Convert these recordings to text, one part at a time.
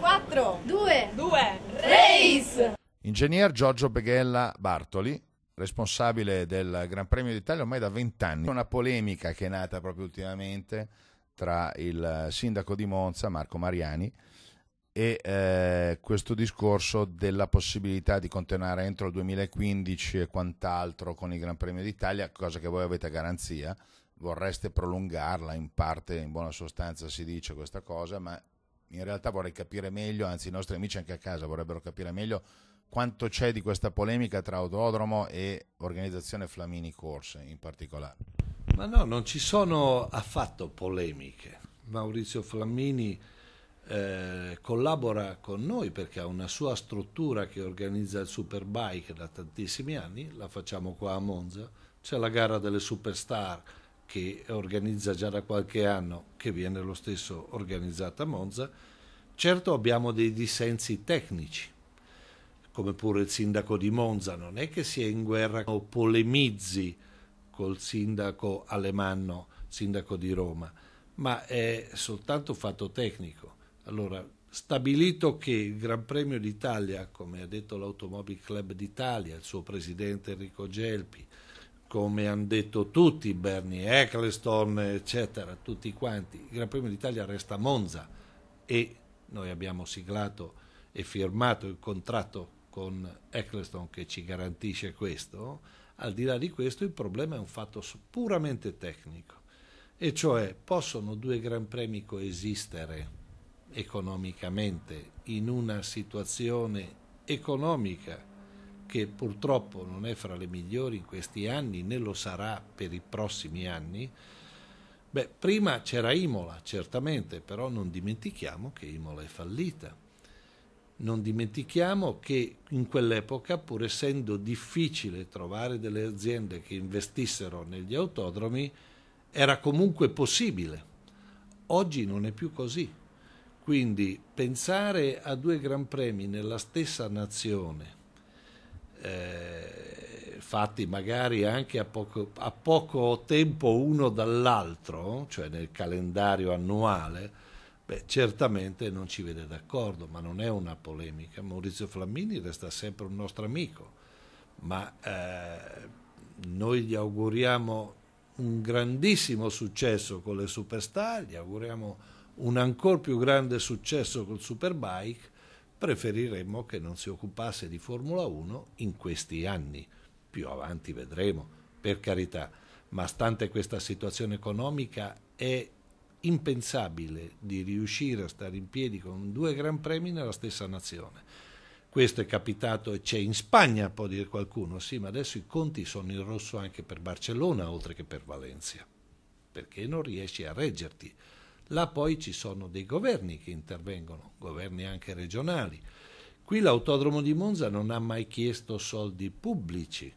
4, 2, 2, Race! Ingegner Giorgio Beghella Bartoli, responsabile del Gran Premio d'Italia ormai da 20 anni. Una polemica che è nata proprio ultimamente tra il sindaco di Monza, Marco Mariani, e eh, questo discorso della possibilità di continuare entro il 2015 e quant'altro con il Gran Premio d'Italia, cosa che voi avete a garanzia, vorreste prolungarla in parte, in buona sostanza si dice questa cosa, ma in realtà vorrei capire meglio, anzi i nostri amici anche a casa vorrebbero capire meglio quanto c'è di questa polemica tra autodromo e organizzazione Flamini Corse in particolare. Ma no, non ci sono affatto polemiche. Maurizio Flamini eh, collabora con noi perché ha una sua struttura che organizza il Superbike da tantissimi anni, la facciamo qua a Monza, c'è la gara delle superstar che organizza già da qualche anno, che viene lo stesso organizzata a Monza. Certo abbiamo dei dissensi tecnici, come pure il sindaco di Monza non è che sia in guerra o polemizzi col sindaco Alemanno, sindaco di Roma, ma è soltanto fatto tecnico. Allora, stabilito che il Gran Premio d'Italia, come ha detto l'Automobile Club d'Italia, il suo presidente Enrico Gelpi, come hanno detto tutti, Bernie Eccleston, eccetera, tutti quanti, il Gran Premio d'Italia resta Monza e noi abbiamo siglato e firmato il contratto con Eccleston che ci garantisce questo, al di là di questo il problema è un fatto puramente tecnico, e cioè possono due Gran Premi coesistere economicamente in una situazione economica che purtroppo non è fra le migliori in questi anni né lo sarà per i prossimi anni, Beh, prima c'era Imola, certamente, però non dimentichiamo che Imola è fallita. Non dimentichiamo che in quell'epoca, pur essendo difficile trovare delle aziende che investissero negli autodromi, era comunque possibile. Oggi non è più così. Quindi pensare a due Gran Premi nella stessa nazione, eh, fatti magari anche a poco, a poco, tempo uno dall'altro, cioè nel calendario annuale, beh, certamente non ci vede d'accordo, ma non è una polemica. Maurizio Flammini resta sempre un nostro amico, ma eh, noi gli auguriamo un grandissimo successo con le superstar, gli auguriamo un ancora più grande successo col Superbike preferiremmo che non si occupasse di Formula 1 in questi anni. Più avanti vedremo, per carità, ma stante questa situazione economica è impensabile di riuscire a stare in piedi con due gran premi nella stessa nazione. Questo è capitato e c'è in Spagna, può dire qualcuno, sì, ma adesso i conti sono in rosso anche per Barcellona, oltre che per Valencia, perché non riesci a reggerti. Là poi ci sono dei governi che intervengono, governi anche regionali. Qui l'autodromo di Monza non ha mai chiesto soldi pubblici.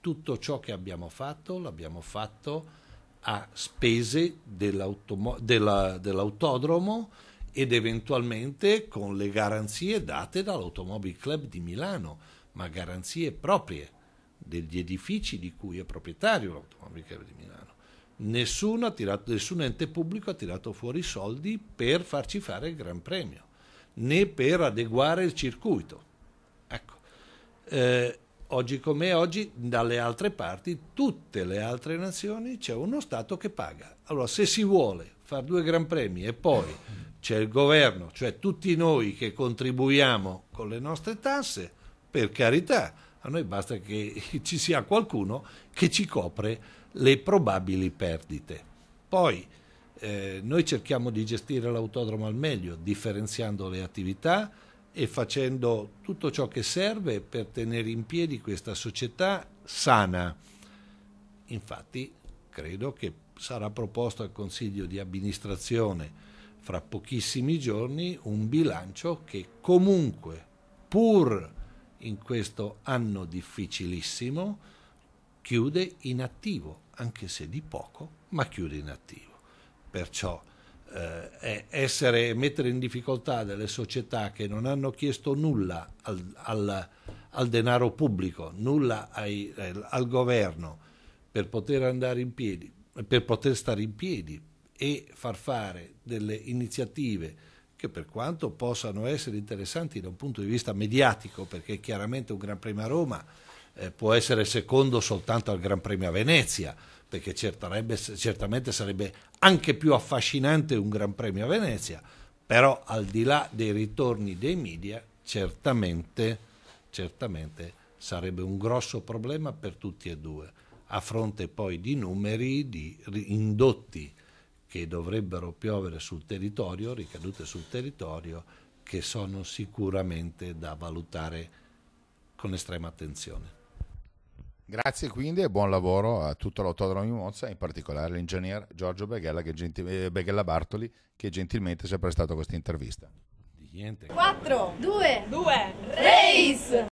Tutto ciò che abbiamo fatto l'abbiamo fatto a spese della, dell'autodromo ed eventualmente con le garanzie date dall'Automobile Club di Milano, ma garanzie proprie degli edifici di cui è proprietario l'Automobile Club di Milano. Nessuno, tirato, nessun ente pubblico ha tirato fuori i soldi per farci fare il Gran Premio, né per adeguare il circuito. Ecco, eh, oggi come oggi, dalle altre parti, tutte le altre nazioni c'è uno Stato che paga. Allora, se si vuole fare due Gran Premi e poi c'è il governo, cioè tutti noi che contribuiamo con le nostre tasse, per carità, a noi basta che ci sia qualcuno che ci copre le probabili perdite. Poi eh, noi cerchiamo di gestire l'autodromo al meglio, differenziando le attività e facendo tutto ciò che serve per tenere in piedi questa società sana. Infatti credo che sarà proposto al Consiglio di amministrazione fra pochissimi giorni un bilancio che comunque, pur in questo anno difficilissimo, chiude in attivo anche se di poco, ma chiude in attivo. Perciò eh, essere, mettere in difficoltà delle società che non hanno chiesto nulla al, al, al denaro pubblico, nulla ai, eh, al governo per poter andare in piedi, per poter stare in piedi e far fare delle iniziative che per quanto possano essere interessanti da un punto di vista mediatico, perché chiaramente un Gran Premio a Roma eh, può essere secondo soltanto al Gran Premio a Venezia, perché certamente sarebbe anche più affascinante un Gran Premio a Venezia, però al di là dei ritorni dei media, certamente, certamente sarebbe un grosso problema per tutti e due, a fronte poi di numeri di indotti che dovrebbero piovere sul territorio, ricadute sul territorio, che sono sicuramente da valutare con estrema attenzione. Grazie quindi e buon lavoro a tutto l'autodromo di Monza, in particolare all'ingegner Giorgio Beghella, gentil- eh, Beghella Bartoli, che gentilmente ci ha prestato questa intervista. 4, 2, 2, race!